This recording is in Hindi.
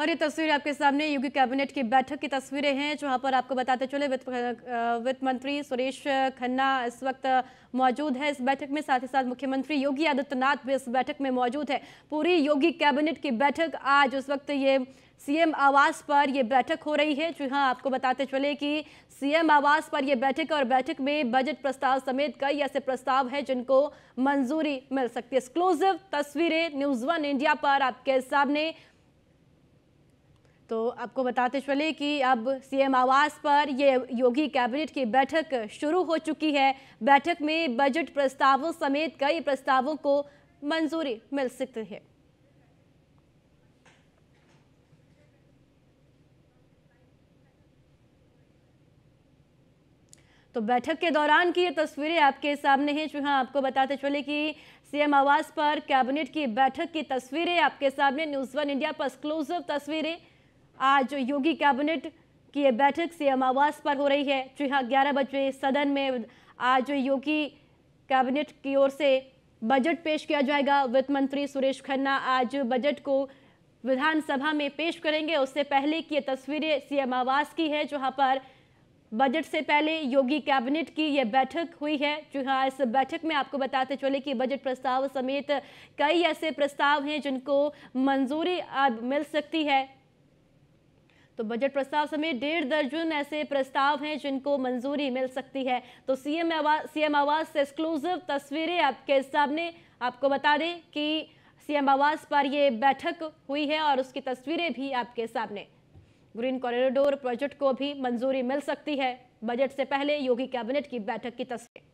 और ये तस्वीरें आपके सामने योगी कैबिनेट की बैठक की तस्वीरें हैं जहां पर आपको बताते चले वित्त वित्त मंत्री सुरेश खन्ना इस वक्त मौजूद है इस बैठक में साथ ही साथ मुख्यमंत्री योगी आदित्यनाथ भी इस बैठक में मौजूद है पूरी योगी कैबिनेट की बैठक आज उस वक्त ये सीएम आवास पर यह बैठक हो रही है जो हाँ आपको बताते चले कि सीएम आवास पर यह बैठक और बैठक में बजट प्रस्ताव समेत कई ऐसे प्रस्ताव हैं जिनको मंजूरी मिल सकती है एक्सक्लूसिव तस्वीरें न्यूज़ वन इंडिया पर आपके सामने तो आपको बताते चले कि अब सीएम आवास पर ये योगी कैबिनेट की बैठक शुरू हो चुकी है बैठक में बजट प्रस्तावों समेत कई प्रस्तावों को मंजूरी मिल सकती है तो बैठक के दौरान की ये तस्वीरें आपके सामने हैं हाँ आपको बताते चले कि सीएम आवास पर कैबिनेट की बैठक की तस्वीरें आपके सामने न्यूज़ वन इंडिया पर एक्सक्लूसिव तस्वीरें आज योगी कैबिनेट की बैठक सीएम आवास पर हो रही है जी हाँ ग्यारह बजे सदन में आज योगी कैबिनेट की ओर से बजट पेश किया जाएगा वित्त मंत्री सुरेश खन्ना आज बजट को विधानसभा में पेश करेंगे उससे पहले की ये तस्वीरें सीएम आवास की है जहाँ पर बजट से पहले योगी कैबिनेट की ये बैठक हुई है जी हाँ इस बैठक में आपको बताते चले कि बजट प्रस्ताव समेत कई ऐसे प्रस्ताव हैं जिनको मंजूरी अब मिल सकती है तो बजट प्रस्ताव समेत डेढ़ दर्जन ऐसे प्रस्ताव हैं जिनको मंजूरी मिल सकती है तो सीएम आवाज सीएम आवाज से एक्सक्लूसिव तस्वीरें आपके सामने आपको बता दें कि सीएम आवास पर ये बैठक हुई है और उसकी तस्वीरें भी आपके सामने ग्रीन कॉरिडोर प्रोजेक्ट को भी मंजूरी मिल सकती है बजट से पहले योगी कैबिनेट की बैठक की तस्वीरें